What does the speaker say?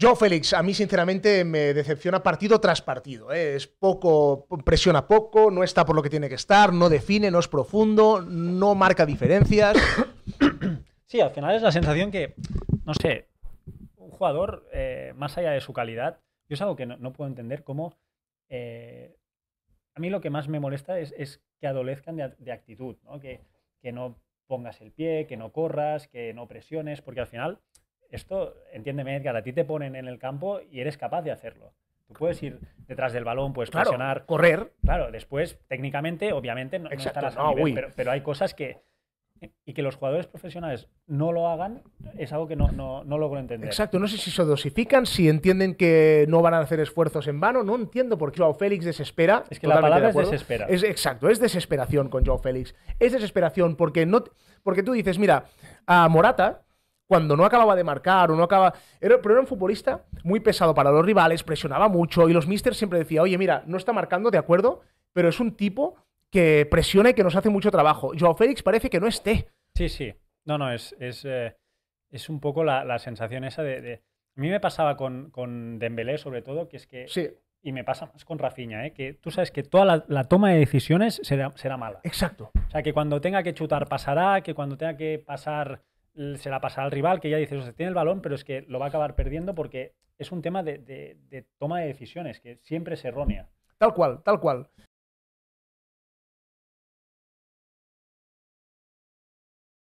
Yo, Félix, a mí sinceramente me decepciona partido tras partido. ¿eh? Es poco, presiona poco, no está por lo que tiene que estar, no define, no es profundo, no marca diferencias. Sí, al final es la sensación que, no sé, un jugador, eh, más allá de su calidad, yo es algo que no, puedo entender cómo. Eh, a mí lo que más me molesta es, que adolezcan de, actitud, que no pongas el pie, que no corras, que no presiones, porque al final esto, entiéndeme, Edgar, a ti te ponen en el campo y eres capaz de hacerlo. Tú puedes ir detrás del balón, puedes claro, presionar. Correr. Claro, después, técnicamente, obviamente, no, estarás ah, pero, pero hay cosas que, y que los jugadores profesionales no lo hagan es algo que no, no, no, logro entender. Exacto, no sé si se dosifican, si entienden que no van a hacer esfuerzos en vano, no entiendo por qué Joao Félix desespera. Es que la palabra de es desespera. Es, exacto, es desesperación con Joao Félix. Es desesperación porque, no, porque tú dices, mira, a Morata cuando no acababa de marcar o no acaba. pero era un futbolista muy pesado para los rivales, presionaba mucho y los misters siempre decía oye, mira, no está marcando, de acuerdo, pero es un tipo que presiona y que nos hace mucho trabajo. Joao Félix parece que no esté. Sí, sí. No, no, es, es, eh, un poco la, sensación esa de, A mí me pasaba con, con Dembélé, sobre todo, que es que... Sí. Y me pasa más con Rafiña, eh, que tú sabes que toda la, toma de decisiones será, será mala. Exacto. O sea, que cuando tenga que chutar pasará, que cuando tenga que pasar Mm, se la pasa al rival, que ya dice o tiene el balón, pero es que lo va a acabar perdiendo porque es un tema de, de toma de decisiones, que siempre es errónea. Tal cual, tal cual.